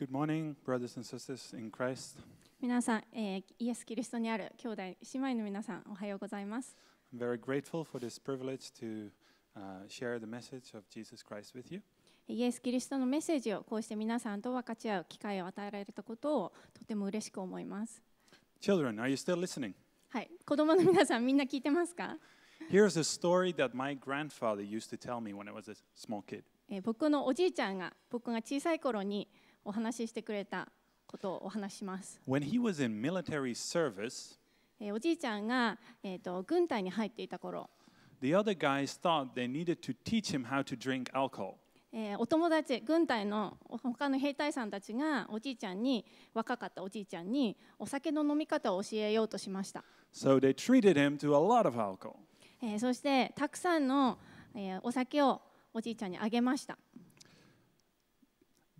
Good morning, brothers and sisters in Christ. 皆さん、えー、イエス・キリストにある兄弟、姉妹の皆さん、おはようございます。I'm very grateful for this privilege to、uh, share the message of Jesus Christ with you. イエス・キリストのメッセージをこうして皆さんと分かち合う機会を与えられたことをとても嬉しく思います。Children, are you still listening? はい、子供の皆さん、みんな聞いてますか、Here's a story that my grandfather used to tell me when I was a small kid. 僕のおじいちゃんが、僕が小さい頃に、お話ししてくれたことをお話します。When he was in military service, えー、おじいちゃんが、えー、と軍隊に入っていた頃、the other guys thought they needed to teach him how to drink alcohol. えー、お友達、軍隊の他の兵隊さんたちがおじいちゃんに、若かったおじいちゃんにお酒の飲み方を教えようとしました。So they treated him to a lot of alcohol. えー、そして、たくさんの、えー、お酒をおじいちゃんにあげました。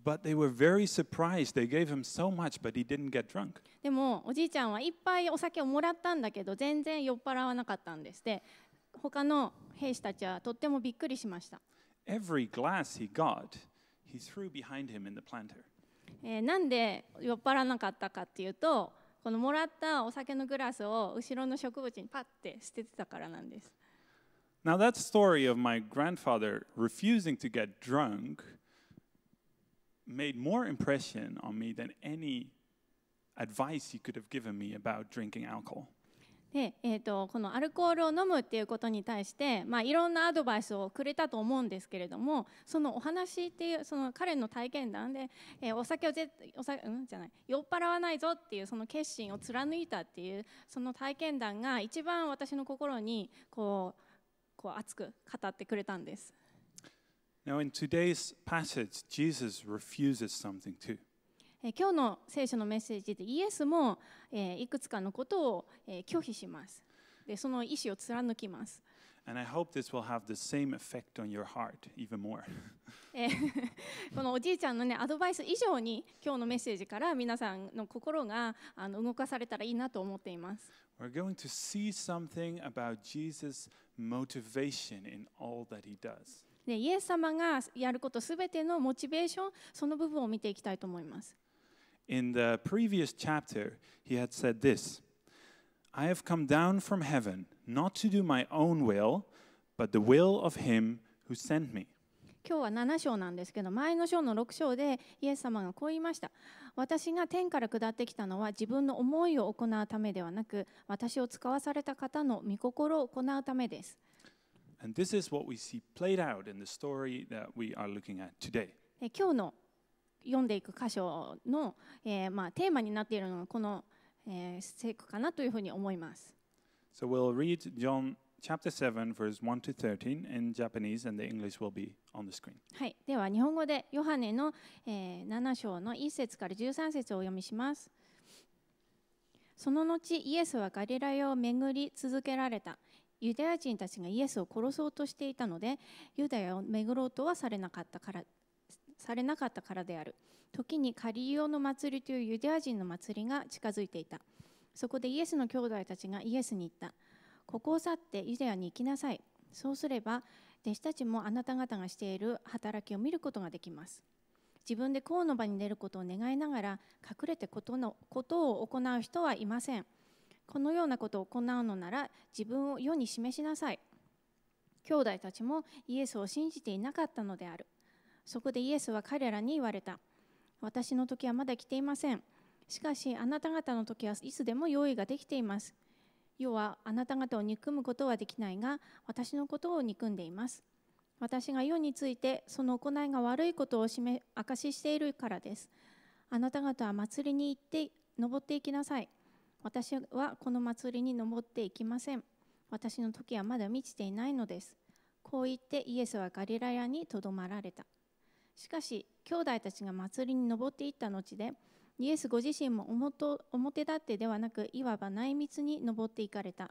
But they were very surprised. They gave him so much, but he didn't get drunk. でもおじいちゃんはいっぱいお酒をもらったんだけど全然酔っ払わなかったんです。で、他の兵士たちはとってもびっくりしました。Every glass he got, he threw behind him in the planter. えー、なんで酔っ払わなかったかっていうと、このもらったお酒のグラスを後ろの植物にパッて捨ててたからなんです。Now that story of my grandfather refusing to get drunk. made more impression on me than any advice you could have given me about drinking alcohol. でえー、とこのアルコールを飲むっていうことに対して、まあ、いろんなアドバイスをくれたと思うんですけれどもそのお話っていうその彼の体験談で、えー、お酒をぜお酒、うん、じゃない酔っ払わないぞっていうその決心を貫いたっていうその体験談が一番私の心にこうこう熱く語ってくれたんです。Now, in t o d 今日の聖書のメッセージでイエスも、いくつかのことを、拒否しますその意思を貫きます。このおじいちゃんの、アドバイス以上に今日のメッセージから皆さんの心が動かされたらいいなと思っています。でイエス様がやることすべてのモチベーションその部分を見ていきたいと思います。In the previous chapter, he had said this I have come down from heaven not to do my own will, but the will of him who sent me. 今日は7章なんですけど前の章の6章でイエス様がこう言いました私が天から下ってきたのは自分の思いを行うためではなく私を使わされた方の御心を行うためです And this is what we see played out in the story that we are looking at today. 今日の読んでいく箇所の、えーまあ、テーマになっているのがこの、えー、聖句かなというふうに思います。So we'll read John chapter 7 verse 1 to 13 in Japanese and the English will be on the screen. はい、では日本語でヨハネの、えー、7章の1節から13節をお読みします。その後イエスはガリラヤを巡り続けられた。ユダヤ人たちがイエスを殺そうとしていたのでユダヤを巡ろうとはされなかったからされなかったからである時にカリオの祭りというユダヤ人の祭りが近づいていたそこでイエスの兄弟たちがイエスに言ったここを去ってユダヤに行きなさいそうすれば弟子たちもあなた方がしている働きを見ることができます自分で公の場に出ることを願いながら隠れてことのことを行う人はいませんこのようなことを行うのなら自分を世に示しなさい。兄弟たちもイエスを信じていなかったのである。そこでイエスは彼らに言われた。私の時はまだ来ていません。しかしあなた方の時はいつでも用意ができています。世はあなた方を憎むことはできないが私のことを憎んでいます。私が世についてその行いが悪いことを示証ししているからです。あなた方は祭りに行って登っていきなさい。私はこの祭りに登っていきません。私の時はまだ満ちていないのです。こう言ってイエスはガリラヤにとどまられた。しかし、兄弟たちが祭りに登っていった後で、イエスご自身も表立ってではなく、いわば内密に登っていかれた。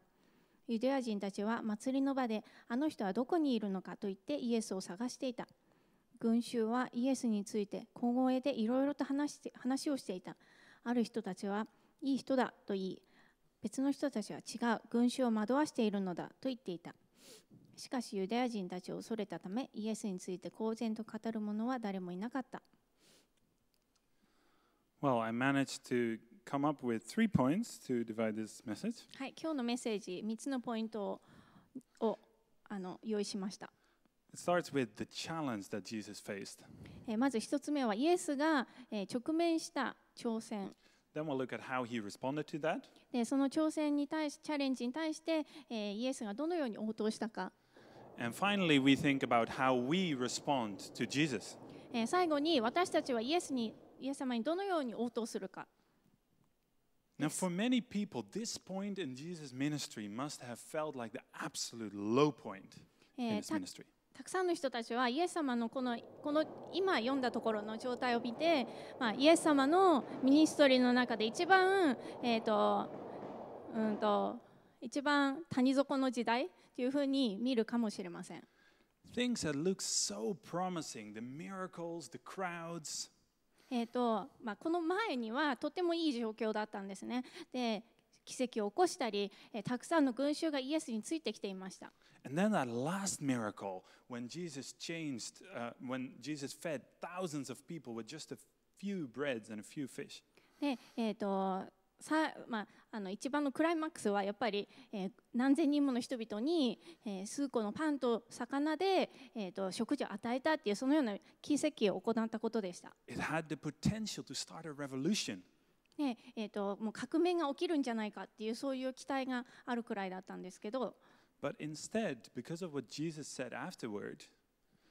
ユダヤ人たちは祭りの場で、あの人はどこにいるのかと言ってイエスを探していた。群衆はイエスについて小声でいろいろと話して話をしていた。ある人たちは、いい人だと言い別の人たちは違う群衆を惑わしているのだと言っていたしかしユダヤ人たちを恐れたためイエスについて公然と語る者は誰もいなかった Well, I managed to come up with three points to divide this message. はい、今日のメッセージ3つのポイントををあの用意しました。It starts with the challenge that Jesus faced. まず1つ目はイエスが直面した挑戦。Then we'll look at how he responded to that. で、その挑戦に対し、チャレンジに対して、えー、イエスがどのように応答したか。And finally, we think about how we respond to Jesus. えー、最後に私たちはイエスに、イエス様にどのように応答するか。Now, for many people, this point in Jesus' ministry must have felt like the absolute low point in eh, his ministry. たくさんの人たちはイエス様のこのこの今読んだところの状態を見て、まあ、イエス様のミニストリーの中で一番、えーとうんと、一番谷底の時代というふうに見るかもしれません。Things that look so promising, the miracles, the crowds. えっとまあ、この前にはとてもいい状況だったんですね。で奇跡を起こしたり、えー、たくさんの群衆がイエスについてきていました。でえーとさまあ、あの一番のクライマックスはやっぱり、えー、何千人もの人々に、えー、数個のパンと魚で、えー、と食事を与えたっていうそのような奇跡を行ったことでした。で、えー、ともう革命が起きるんじゃないかっていうそういう期待があるくらいだったんですけど But instead, because of what Jesus said afterward,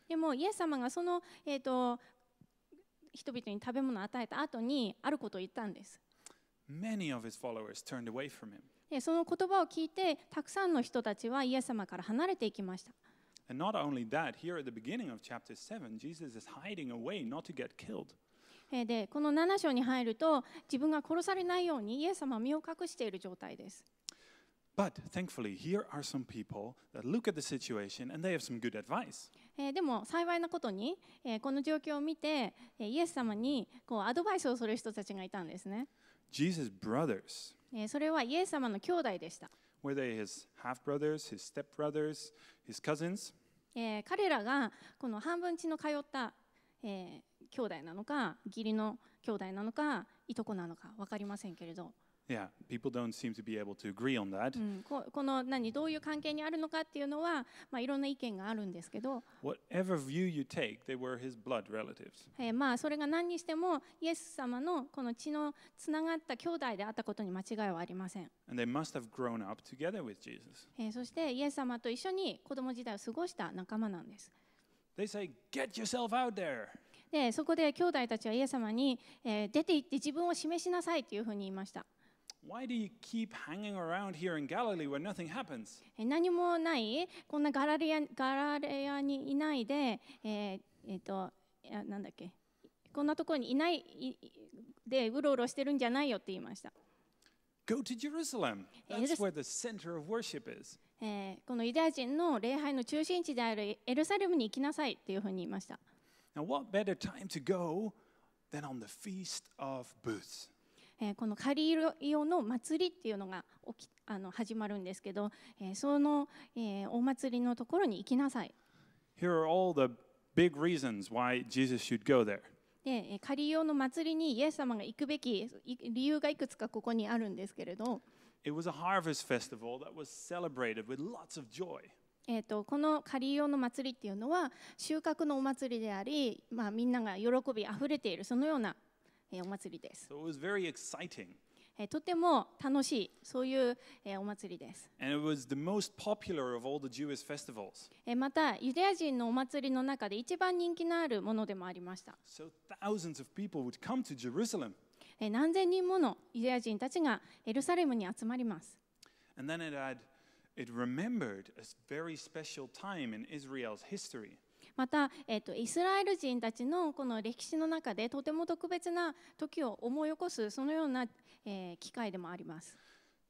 でもイエス様がその、えー、と人々に食べ物を与えた後にあることを言ったんです。Many of his followers turned away from him. でその言葉を聞いてたくさんの人たちはイエス様から離れていきました。And not only that, here at the beginning of chapter 7, Jesus is hiding away not to get killed. でこの7章に入ると自分が殺されないようにイエス様は身を隠している状態です。But thankfully, here are some people that look at the situation and they have some good advice. でも幸いなことに、この状況を見て、イエス様にこうアドバイスをする人たちがいたんですね。Jesus' brothers. それはイエス様の兄弟でした。Were they his half brothers, his step brothers, his cousins? 彼らがこの半分血の通った、えー兄弟なのか義理の兄弟なのかいとこなのか分かりませんけれど。この何どういう関係にあるのかっていうのは、まあ、いろんな意見があるんですけど。まあ、それが何にしても、イエス様のこの血のつながった兄弟であったことに間違いはありません。そして、イエス様と一緒に子供時代を過ごした仲間なんです。でそこで兄弟たちはイエス様に、えー、出て行って自分を示しなさいというふうに言いました。Why do you keep hanging around here in Galilee w h e n nothing happens? 何もないこんなガラレアにいないで、えー、となんだっけこんなとこにいないでうろうろしてるんじゃないよっ言いました。Go to Jerusalem. That's where the center of worship is. このユダヤ人の礼拝の中心地であるエルサレムに行きなさいというふうに言いました。Now, what better time to go than on the Feast of Booths? えー、このカリイオの祭りっていうのがおきあの始まるんですけど、えー、その、えー、お祭りのところに行きなさい。Here are all the big reasons why Jesus should go there. で、カリイオの祭りにイエス様が行くべき理由がいくつかここにあるんですけれど。It was a harvest festival that was celebrated with lots of joy. えーと、この仮用の祭りっていうのは収穫のお祭りであり、まあ、みんなが喜びあふれているそのような、えー、お祭りです。So えー、とても楽しいそういう、えー、お祭りです。えー、またユダヤ人のお祭りの中で一番人気のあるものでもありました。So えー、何千人ものユダヤ人たちがエルサレムに集まります。And then it had It remembered a very special time in Israel's history. また、えーと、とイスラエル人たちのこの歴史の中でとても特別な時を思い起こすそのような、えー、機会でもあります。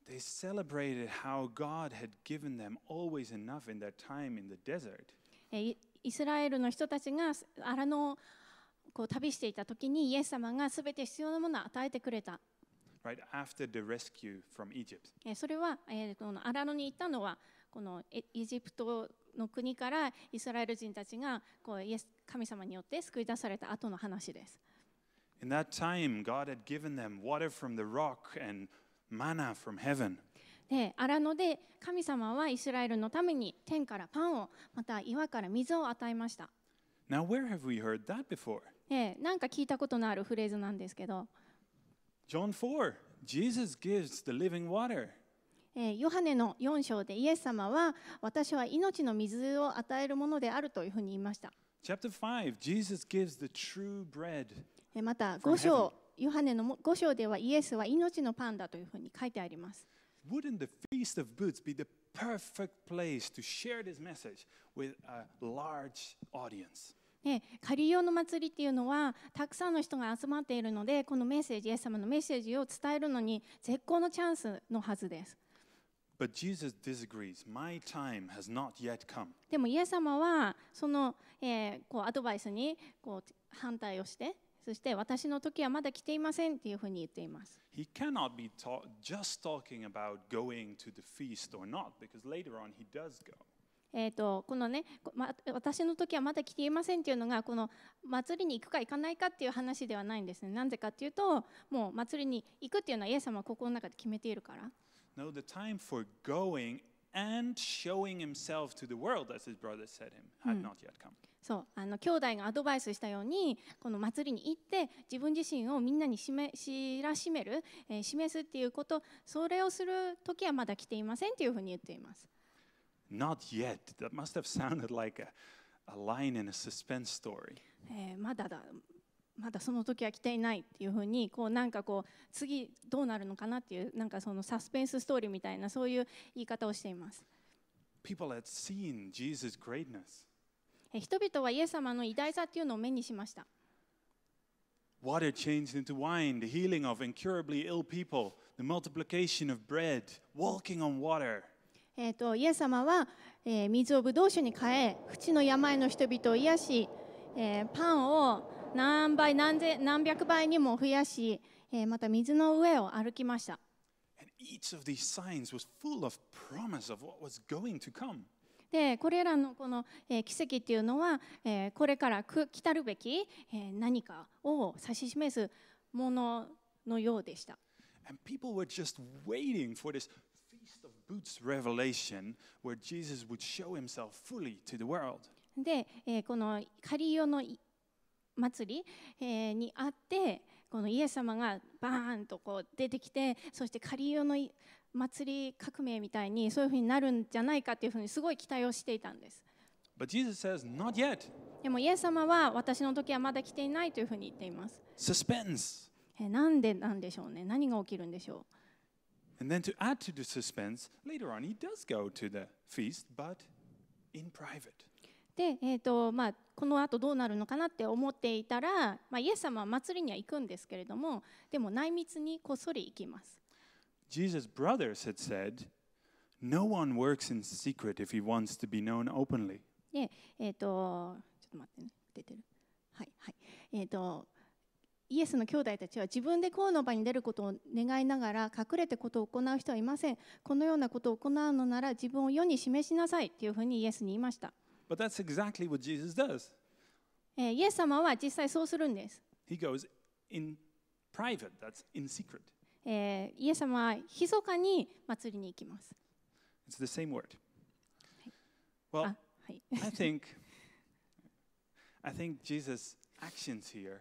They celebrated how God had given them always enough in their time in the desert. イスラエルの人たちが荒野をこう旅していた時にイエス様がすべて必要なものを与えてくれた right after the rescue from Egypt. それは、えー、このアラノに行ったのは、このエジプトの国からイスラエル人たちがこうイエス神様によって救い出された後の話です。In that time, God had given them water from the rock and manna from heaven. で、アラノで神様はイスラエルのために天からパンを、また岩から水を与えました。Now, where have we heard that before? で、なんか聞いたことのあるフレーズなんですけど。John 4, Jesus gives the living water. ヨハネの4章でイエス様は私は命の水を与えるものであるというふうに言いました。5, Jesus gives the true bread. また5章、ヨハネの5章ではイエスは命のパンだというふうに書いてあります。Wouldn't the Feast of b o o t s be the perfect place to share this message with a large audience? カリオの祭りっていうのはたくさんの人が集まっているのでこのメッセージイエス様のメッセージを伝えるのに絶好のチャンスのはずです。But Jesus disagrees. My time has not yet come. でも、イエス様はその、えー、こうアドバイスにこう反対をして、そして私の時はまだ来ていませんというふうに言っています。He cannot be ta just talking about going to the feast or not, because later on he does go. えーと、このね、ま、私の時はまだ来ていませんっていうのがこの祭りに行くか行かないかっていう話ではないんですねなぜかっていうともう祭りに行くっていうのはイエス様は心の中で決めているから。No, the time for going and showing himself to the world, as his brother said him, had not yet come. そうあの兄弟がアドバイスしたようにこの祭りに行って自分自身をみんなに示知らしめる、えー、示すっていうことそれをする時はまだ来ていませんというふうに言っています。Not yet. That must have sounded like a, a line in a suspense story. えー、まだだ。まだその時は来ていないっていうふうにこうなんかこう次どうなるのかなっていうなんかそのサスペンスストーリーみたいなそういう言い方をしています。People had seen Jesus' greatness. 人々はイエス様の偉大さっていうのを目にしました。Water changed into wine, the healing of incurably ill people, the multiplication of bread, walking on water. えーと、イエス様は、えー、水をブドウ酒に変え淵の病の人々を癒し、えー、パンを何倍何千何百倍にも増やし、えー、また水の上を歩きました。でこれらのこの、えー、奇跡っていうのは、えー、これから来たるべき、えー、何かを指し示すもののようでした。And people were just waiting for this boots revelation where Jesus would show himself fully to the world. で、えー、このカリオの祭り、えー、にあってこのイエス様がバーンとこう出てきてそしてカリオの祭り革命みたいにそういうふうになるんじゃないかというふうにすごい期待をしていたんです。But Jesus says, Not yet. でも、イエス様は私の時はまだ来ていないというふうに言っています。Suspense. なんでなんでしょうね何が起きるんでしょう And then to add to the suspense, later on he does go to the feast, but in private. で、えーとまあ、このあとどうなるのかなって思っていたら、まあ、イエス様は祭りには行くんですけれども、でも内密にこっそり行きます。Jesus' brothers had said, No one works in secret if he wants to be known openly. で、えっ、ー、と、ちょっと待ってね、出てる。はいはい。えっ、ー、と、イエスの兄弟たちは自分でこうの場に出ることを願いながら隠れてことを行う人はいません。このようなことを行うのなら自分を世に示しなさいというふうにイエスに言いました。But that's exactly what Jesus does. イエス様は実際そうするんです。He goes in private, that's in secret. イエス様は密かに祭りに行きます。It's the same word. Well, I think, I think Jesus' actions here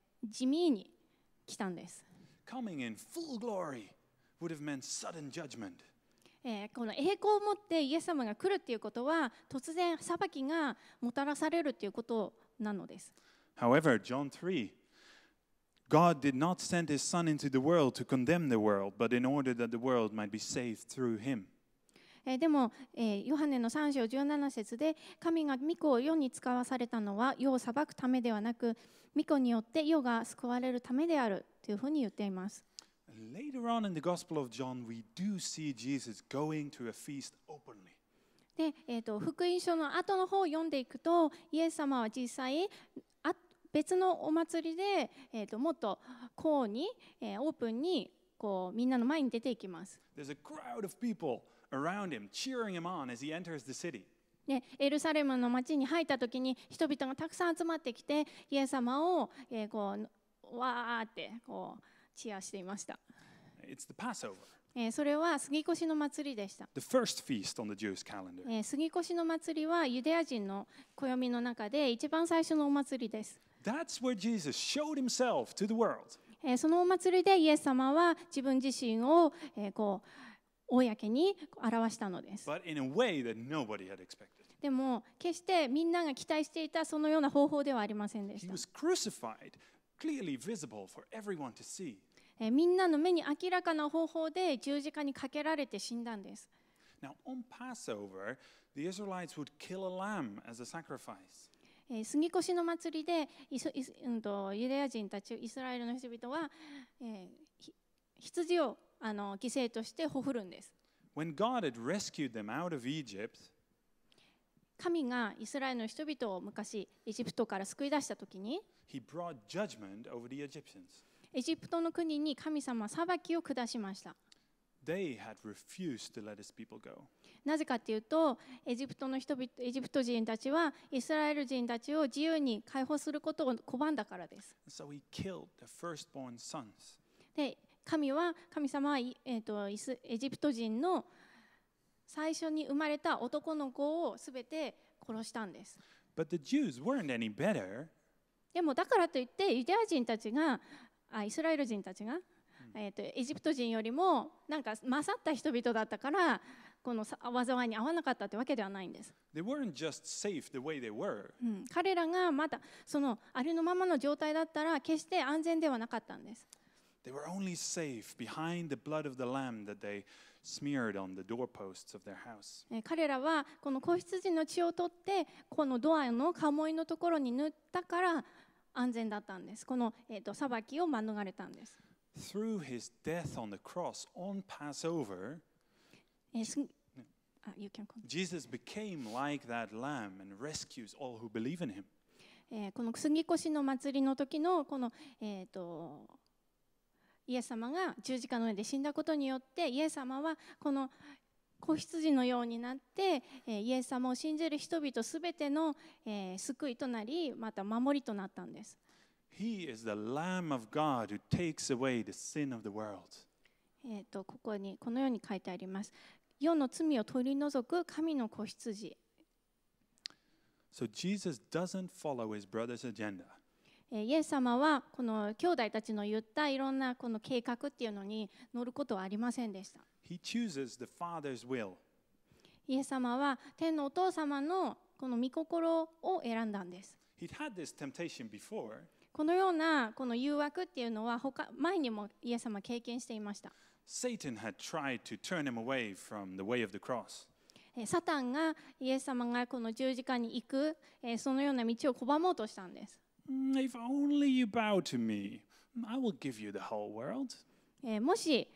地味に来たんです。Coming in full glory would have meant sudden judgment. えー、この栄光を持ってイエス様が来るということは突然裁きがもたらされるということなのです。However, John 3 God did not send his Son into the world to condemn the world, but in order that the world might be saved through him. えー、でも、えー、ヨハネの3章17節で神が御子を世に使わされたのは世を裁くためではなく御子によって世が救われるためであるというふうに言っています。Later on in the Gospel of John, we do see Jesus going to a feast openly. で、えー、と福音書の後の方を読んでいくと、イエス様は実際、あ別のお祭りで、えー、ともっとこに、えー、オープンにこうみんなの前に出ていきます。There's a crowd of people around him, cheering him on as he enters the city. ね、エルサレムの町に入った時に人々がたくさん集まってきてイエス様を、えー、こうわーってこうチアしていました。It's the Passover. えー、それは杉越の祭りでした。The first feast on the Jewish calendar. えー、杉越の祭りはユダヤ人の暦の中で一番最初のお祭りです。That's where Jesus showed himself to the world. えー、そのお祭りでイエス様は自分自身を、えー、こう公に表したのです。でも、決してみんなが期待していたそのような方法ではありませんでした。みんなの目に明らかな方法で十字架にかけられて死んだんです。Now, on Passover, the Israelites would kill a lamb as a sacrifice. 杉越の祭りでイソイス、うん、とユダヤ人たちイスラエルの人々は、えー、羊をあの犠牲としてほふるんです。When God had rescued them out of Egypt, 神がイスラエルの人々を昔エジプトから救い出したときに he brought judgment over the Egyptians. エジプトの国に神様は裁きを下しました。They had refused to let his people go. なぜかというとエジプトの人々エジプト人たちはイスラエル人たちを自由に解放することを拒んだからです。So he killed their firstborn sons. で神は神様は、えーと、エジプト人の最初に生まれた男の子をすべて殺したんです。But the Jews weren't any better. でもだからといってユダヤ人たちがあイスラエル人たちが、えーと、エジプト人よりもなんか勝った人々だったからこの災いに合わなかったというわけではないんです。They weren't just safe the way they were. うん、彼らがまだそのありのままの状態だったら決して安全ではなかったんです。They were only safe behind the blood of the lamb that they smeared on the doorposts of their house. 彼らはこの子羊の血を取ってこのドアの鴨居のところに塗ったから安全だったんです。この、えー、と裁きを免れたんです。Through his death on the cross on Passover, Jesus became like that lamb and rescues all who believe in him. この杉越の祭りの時のこの、えー、とイエス様が十字架の上で死んだことによってイエス様はこの子羊のようになってイエス様を信じる人々すべての救いとなりまた守りとなったんです。He is the Lamb of God who takes away the sin of the world. えとここにこのように書いてあります。世の罪を取り除く神の子羊。So Jesus doesn't follow his brother's agenda. イエス様はこの兄弟たちの言ったいろんなこの計画っていうのに乗ることはありませんでした。He chooses the Father's will. イエス様は天のお父様のこの御心を選んだんです。He'd had this temptation before. このようなこの誘惑っていうのは他前にもイエス様経験していました。サタンがイエス様がこの十字架に行くそのような道を拒もうとしたんです。If only you bow to me, I will give you the whole world. えもし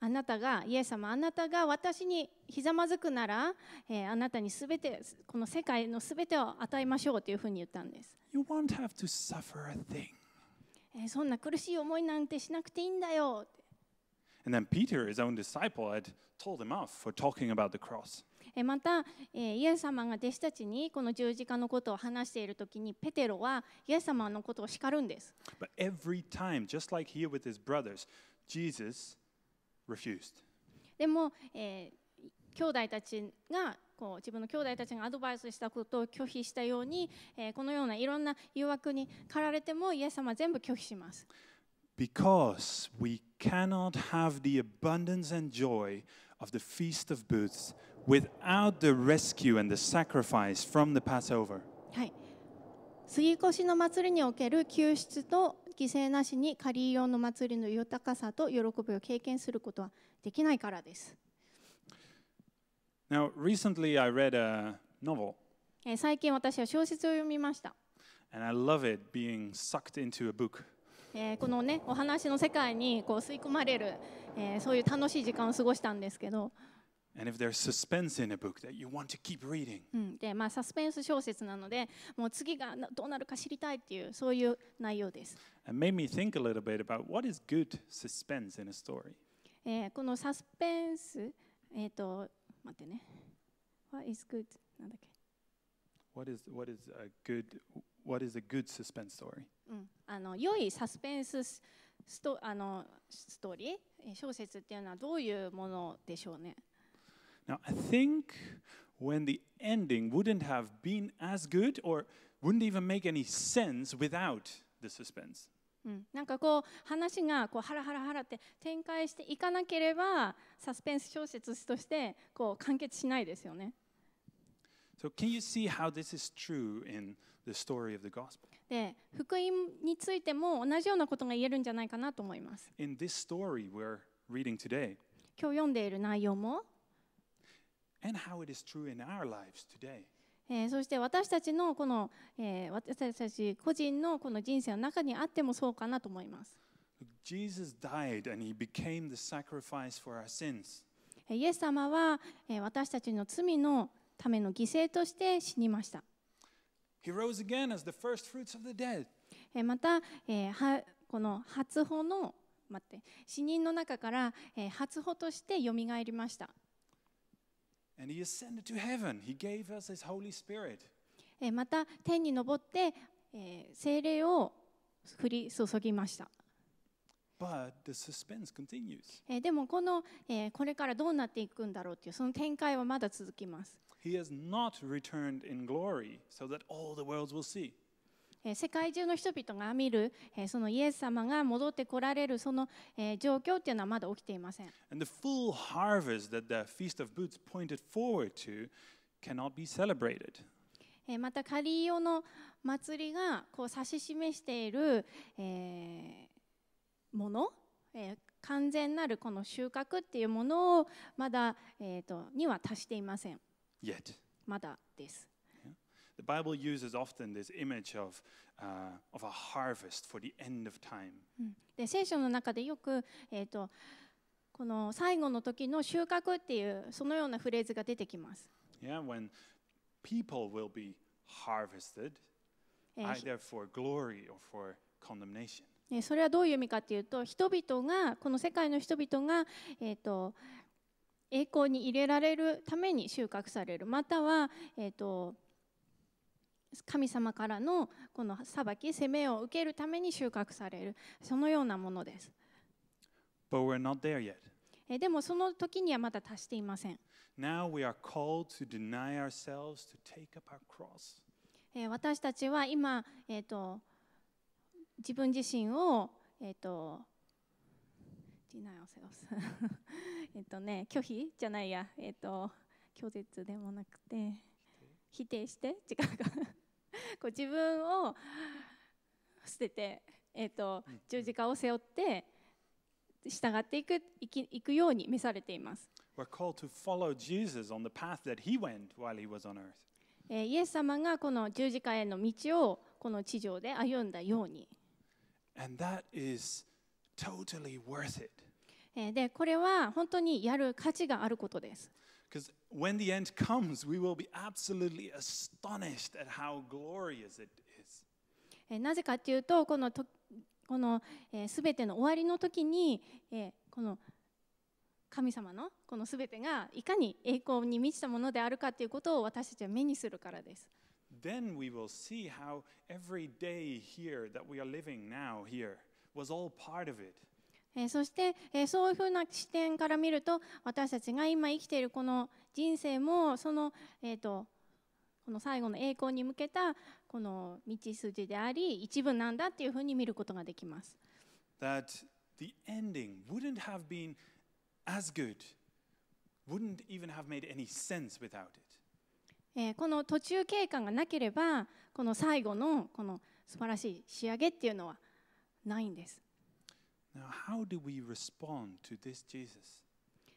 あなたが、イエス様、あなたが私にひざまずくなら、えあなたにすべて、この世界のすべてを与えましょうというふうに言ったんです。You won't have to suffer a thing. えそんな苦しい思いなんてしなくていいんだよ。And then Peter, his own disciple, had told him off for talking about the cross. また、イエス様が弟子たちにこの十字架のことを話しているときに、ペテロはイエス様のことを叱るんです。But every time, just like here with his brothers, Jesus refused. でも、えー、兄弟たちがこう自分の兄弟たちがアドバイスしたことを拒否したように、えー、このようないろんな誘惑に駆られてもイエス様は全部拒否します。Because we cannot have the abundance and joy of the Feast of Booths without the rescue and the sacrifice from the Passover. はい。杉越の祭りにおける救出と犠牲なしに仮用の祭りの豊かさと喜びを経験することはできないからです。Now, recently I read a novel. 最近私は小説を読みました。And I love it being sucked into a book. えこのねお話の世界にこう吸い込まれる、えそういう楽しい時間を過ごしたんですけど。And if there's suspense in a book that you want to keep reading. うん、で、まあサスペンス小説なので、もう次がどうなるか知りたいっていうそういう内容です。And made me think a little bit about what is good suspense in a story. えー、このサスペンス、えっ、ー、と待ってね。What is good なんだっけ？What is what is a good what is a good suspense story? うん、あの良いサスペンスストあのストーリー小説っていうのはどういうものでしょうね。Now, I think when the ending wouldn't have been as good or wouldn't even make any sense without the suspense. うん、なんかこう話がこうハラハラハラって展開していかなければサスペンス小説としてこう完結しないですよね。So can you see how this is true in the story of the gospel? で、福音についても同じようなことが言えるんじゃないかなと思います。In this story we're reading today, 今日読んでいる内容もそして私たちのこの、え私たち個人のこの人生の中にあってもそうかなと思います。イエス様は私たちの罪のための犠牲として死にました。また、この初歩の待って死人の中から初歩としてよみがえりました。And he ascended to heaven. He gave us his Holy Spirit. また天に昇って、えー、精霊を降り注ぎました。But the suspense continues. えー、でもこの、えー、これからどうなっていくんだろうというその展開はまだ続きます。He has not returned in glory so that all the worlds will see. 世界中の人々が見るそのイエス様が戻ってこられるその状況っていうのはまだ起きていません。And the full harvest that the Feast of b o o t s pointed forward to cannot be celebrated. また、カリオの祭りがこう指し示している、えー、もの、えー、完全なるこの収穫っていうものをまだ、えーと、とには達していません。Yet. まだです。The Bible uses often this image of, uh, of a harvest for the end of time. で聖書の中でよく、えー、とこの最後の時の収穫っていうそのようなフレーズが出てきます。Yeah, when people will be harvested either for glory or for condemnation. それはどういう意味かというと人々がこの世界の人々が、えー、と栄光に入れられるために収穫されるまたは、えー、と神様からのこの裁き、責めを受けるために収穫される、そのようなものです。But we're not there yet. でもその時にはまだ達していません。私たちは今、えーと、自分自身を、えーと、えっとね、拒否じゃないや、えっ、ー、と、拒絶でもなくて。否定して違うかこう自分を捨てて、えーと、十字架を背負って従っていくいきいくように召されています。e s イエス様がこの十字架への道をこの地上で歩んだように。And that is totally worth it. で、これは本当にやる価値があることです。when the end comes, we will be absolutely astonished at how glorious it is. なぜかというと、このとこのすべ、えー、ての終わりの時に、えー、この神様のこのすべてがいかに栄光に満ちたものであるかということを私たちは目にするからです。Then we will see how every day here that we are living now here was all part of it. えそして、えそういうふうな視点から見ると私たちが今生きているこの人生もその、えーと、この最後の栄光に向けたこの道筋であり一部なんだっていうふうに見ることができます。That the ending wouldn't have been as good, wouldn't even have made any sense without it. えこの途中経過がなければこの最後のこの素晴らしい仕上げっていうのはないんです。Now, how do we respond to this Jesus?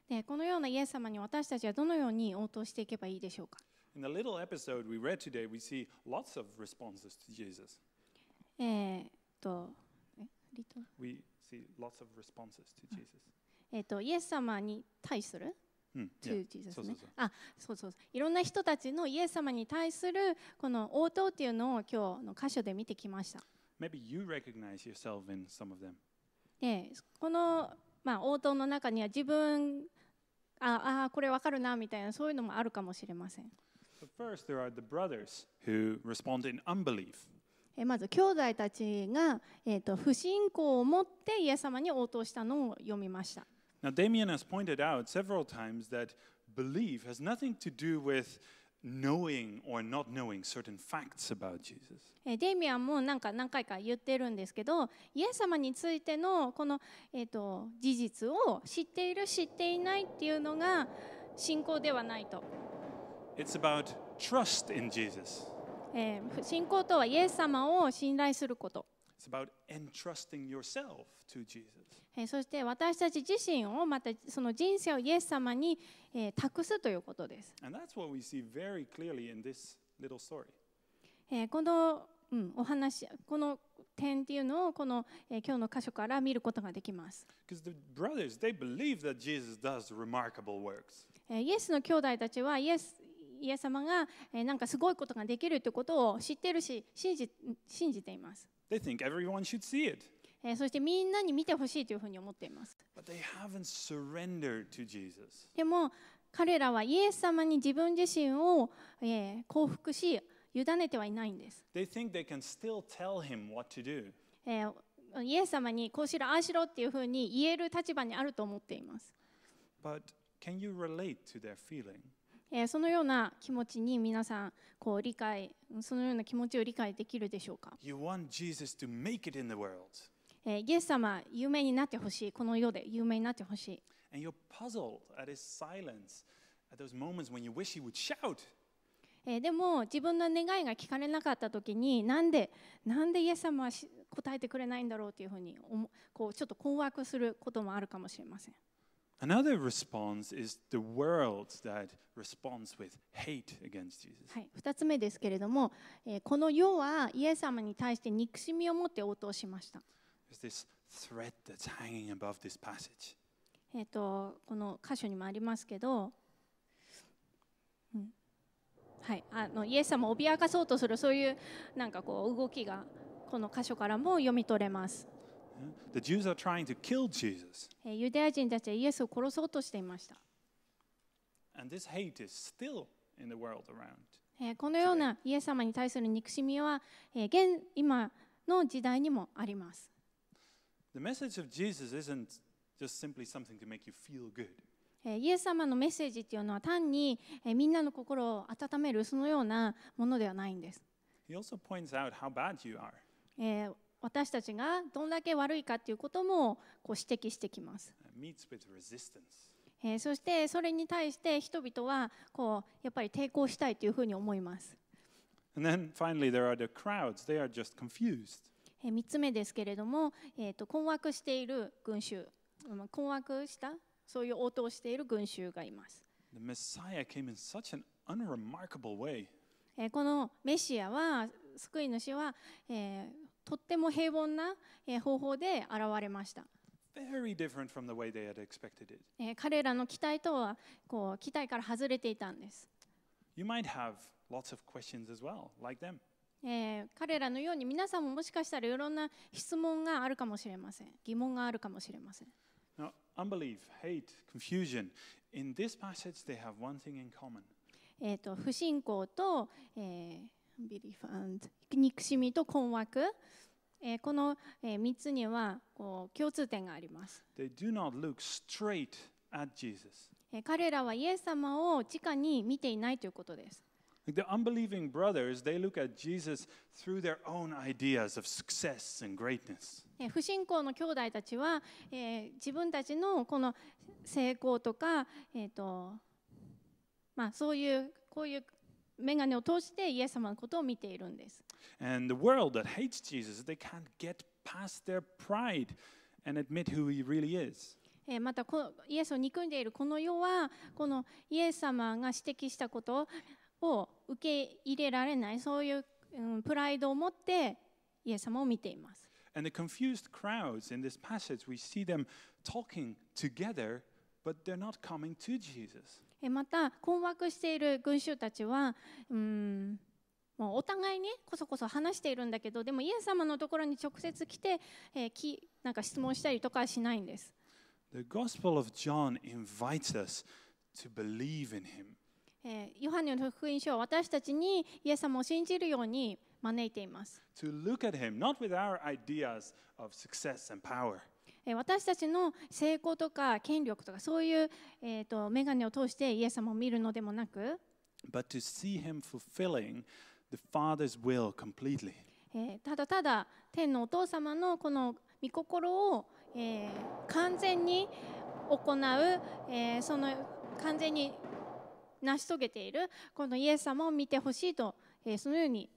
でこのようなイエス様に私たちはどのように応答していけばいいでしょうか In the little episode we read today, we see lots of responses to Jesus. えーっと、えリト We see lots of responses to Jesus. えーっとイエス様に対するうん to Jesus そうそうねそう。あ、そうそうそう。いろんな人たちのイエス様に対するこの応答っていうのを今日の箇所で見てきました。Maybe you recognize yourself in some of them. でこの、まあ、応答の中には自分ああこれわかるなみたいなそういうのもあるかもしれません。First, there are the brothers who respond in unbelief. まず兄弟たちが、えー、と不信仰を持ってイエス様に応答したのを読みました。Now, Damien has pointed out several times that belief has nothing to do with knowing or not knowing certain facts about Jesus. デイミアンもなんか何回か言ってるんですけど、イエス様についてのこの、えー、と事実を知っている、知っていないっていうのが信仰ではないと。It's about trust in Jesus. 信仰とはイエス様を信頼すること。そして私たち自身をまたその人生をイエス様に、託すということです。この、うん、お話、この点っていうのをこの、今日の箇所から見ることができます。イエスの兄弟たちはイエスイエス様が、何かすごいことができるということを知っているし信じ信じています。They think everyone should see it. えー、そしてみんなに見てほしいというふうに思っています。But they haven't surrendered to Jesus. でも彼らはイエス様に自分自身を、えー、降伏し、委ねてはいないんです。They think they can still tell him what to do. えー、イエス様にこうしろ、ああしろっていうふうに言える立場にあると思っています。But can you relate to their feeling? えー、そのような気持ちに皆さんこう理解そのような気持ちを理解できるでしょうか you want Jesus to make it in the world. えー、イエス様有名になってほしいこの世で有名になってほしいえー、でも自分の願いが聞かれなかった時になんでなんでイエス様は答えてくれないんだろうというふうにこうちょっと困惑することもあるかもしれません。a 二つ目ですけれども、この世はイエス様に対して憎しみを持って応答しました。えっと、この箇所にもありますけど、はい、あのイエス様を脅かそうとするそういうなんかこう動きがこの箇所からも読み取れます。The Jews are trying to kill Jesus. ユダヤ人たちはイエスを殺そうとしていました。And this hate is still in the world around. このようなイエス様に対する憎しみは現今の時代にもあります。The message of Jesus isn't just simply something to make you feel good. イエス様のメッセージというのは単にみんなの心を温めるそのようなものではないんです。He also points out how bad you are. 私たちがどんだけ悪いかということもこう指摘してきます。えそしてそれに対して人々はこうやっぱり抵抗したいというふうに思います。3つ目ですけれども、えー、と困惑している群衆、困惑したそういう応答している群衆がいます。このメシアは救い主は、えー、とっても平凡な方法で現れました。彼らの期待とはこう期待から外れていたんです。彼らのように皆さんももしかしたらいろんな質問があるかもしれません。疑問があるかもしれません。n o と不信仰と、えー unbelief and 憎しみと困惑、えー、この、えー、3つにはこう共通点があります。They do not look straight at Jesus. 彼らはイエス様を直に見ていないということです。The unbelieving brothers, they look at Jesus through their own ideas of success and greatness. 不信仰の兄弟たちは、えー、自分たちのこの成功とか、えーとまあ、そういうこういう眼鏡を通してイエス様のことを見ているんです。And the world that hates Jesus, they can't get past their pride and admit who he really is. またこイエスを憎んでいるこの世はこのイエス様が指摘したことを受け入れられないそういう、うん、プライドを持ってイエス様を見ています。And the confused crowds in this passage, we see them talking together, but they're not coming to Jesus. また困惑している群衆たちはうんもうお互いにこそこそ話しているんだけどでもイエス様のところに直接来て、えー、きなんか質問したりとかはしないんです。The Gospel of John invites us to believe in him. えー、ヨハネの福音書は私たちにイエス様を信じるように招いています。To look at him, not with our ideas of success and power. 私たちの成功とか権力とかそういう、えー、と眼鏡を通してイエス様を見るのでもなく But to see him fulfilling the Father's will completely. ただただ天のお父様のこの御心を、えー、完全に行う、えー、その完全に成し遂げているこのイエス様を見てほしいと、えー、そのように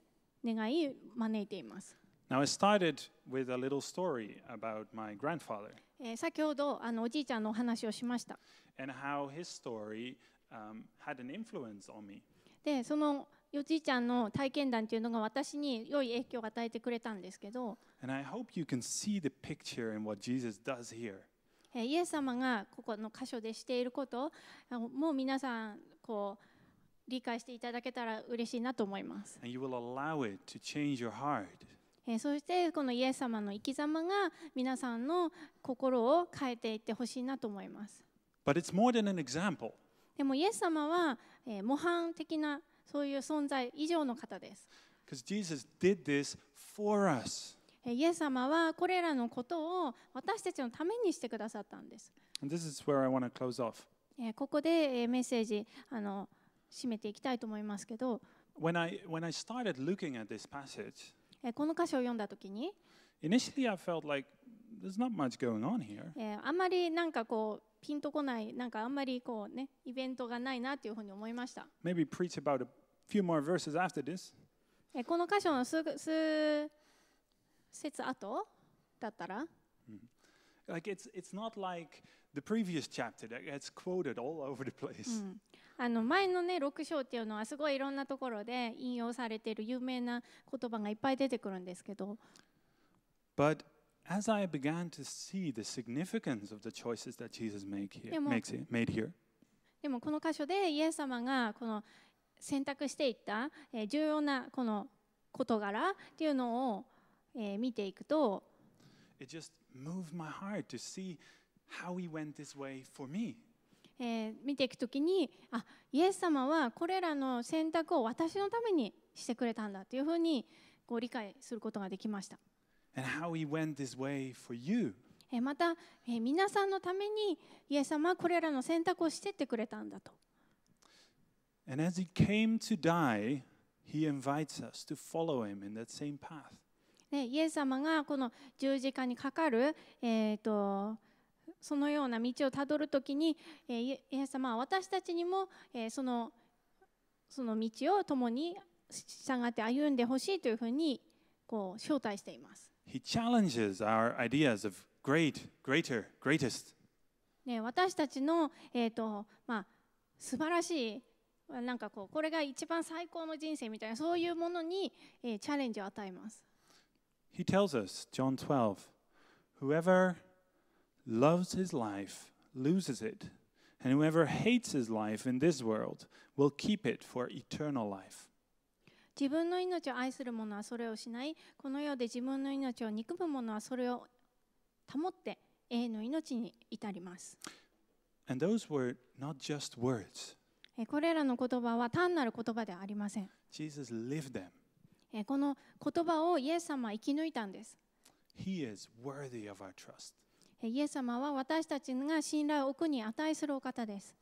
願い招いています。Now I started with a little story about my grandfather えー先ほどあのおじいちゃんのお話をしました and how his story um, had an influence on me. でそのおじいちゃんの体験談というのが私に良い影響を与えてくれたんですけど、And I hope you can see the picture in what Jesus does here. えーイエス様がここの箇所でしていることあのもう皆さんこう理解していただけたら嬉しいなと思います And you will allow it to change your heart. えー、そしてこのイエス様の生き様が皆さんの心を変えていってほしいなと思います。But it's more than an example. でもイエス様は、えー、模範的なそういう存在以上の方です。Jesus did this for us. イエス様はこれらのことを私たちのためにしてくださったんです。And this is where I want to close off. ここでメッセージあの締めていきたいと思いますけど。When I, when I started looking at this passage, この箇所を読んだときに、Initially, I felt like there's not much going on here. あんまりなんかこう、ピンとこない、なんかあんまりこうね、イベントがないなというふうに思いました。Maybe preach about a few more verses after this. この箇所の数数節後だったら、Like it's, it's not like the previous chapter that gets quoted all over the place. あの前のね6章っていうのはすごいいろんなところで引用されている有名な言葉がいっぱい出てくるんですけど。But as I began to see the significance of the choices that Jesus make here, makes it, made here, でもこの箇所でイエス様がこの選択していった、えー、重要なこの事柄っていうのを、えー、見ていくと It just moved my heart to see how he went this way for me. えー、見ていくきにあイエス様はこれらの選択を私のためにしてくれたんだというふうにこう理解することができました。a また、えー、皆さんのためにイエス様はこれらの選択をしてってくれたんだと。And as he came to die, he invites us to follow him in that same path. ね、イエス様がこの十字架にかかる、えーとそのような道をたどるときに、えイエス様は私たちにも、えそのその道を共に従って歩んでほしいというふうにこう招待しています。He challenges our ideas of great, greater, greatest. ね、私たちの、えーとまあ、素晴らしいなんかこうこれが一番最高の人生みたいなそういうものに、えー、チャレンジを与えます。He tells us, John 12, whoever loves his life loses it, and whoever hates his life in this world will keep it for eternal life. 自分の命を愛する者はそれを失い、この世で自分の命を憎む者はそれを保って永遠の命に至ります。And those were not just words. これらの言葉は単なる言葉ではありません。Jesus lived them. この言葉をイエス様は生き抜いたんです。He is worthy of our trust. イエス様は私たちが信頼を置くに値するお方です。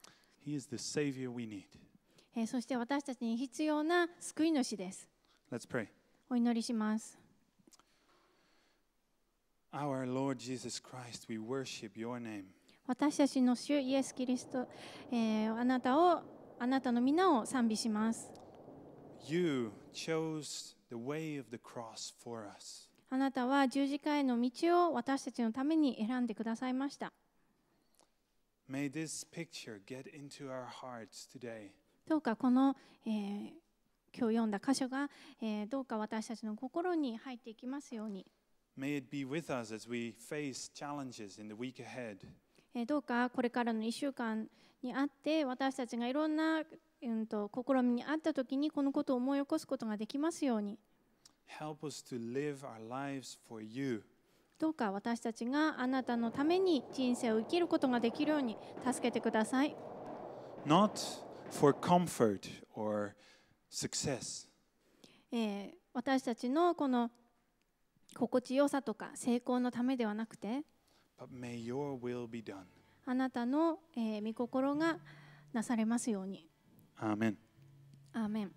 He is the Savior we need. そして私たちに必要な救い主です。Let's pray. お祈りします。Our Lord Jesus Christ, we worship your name. 私たちの主イエス・キリスト、えー、あなたを、あなたの皆を賛美します。You chose the way of the cross for us. あなたは十字架への道を私たちのために選んでくださいました。May this picture get into our hearts today. どうかこの、えー、今日読んだ箇所が、えー、どうか私たちの心に入っていきますように。May it be with us as we face challenges in the week ahead. どうかこれからの1週間にあって私たちがいろんな、うん、と試みにあった時にこのことを思い起こすことができますように。Help us to live our lives for you. どうか私たちがあなたのために人生を生きることができるように助けてください。Not for comfort or success. えー、私たちのこの心地よさとか成功のためではなくて、But may your will be done. あなたの、えー、御心がなされますように。アーメン。アーメン